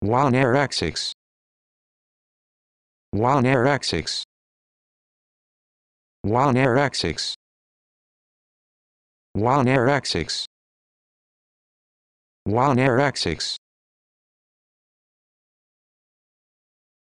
One air x six. One air x six. One air x six. One air x six. One air x six.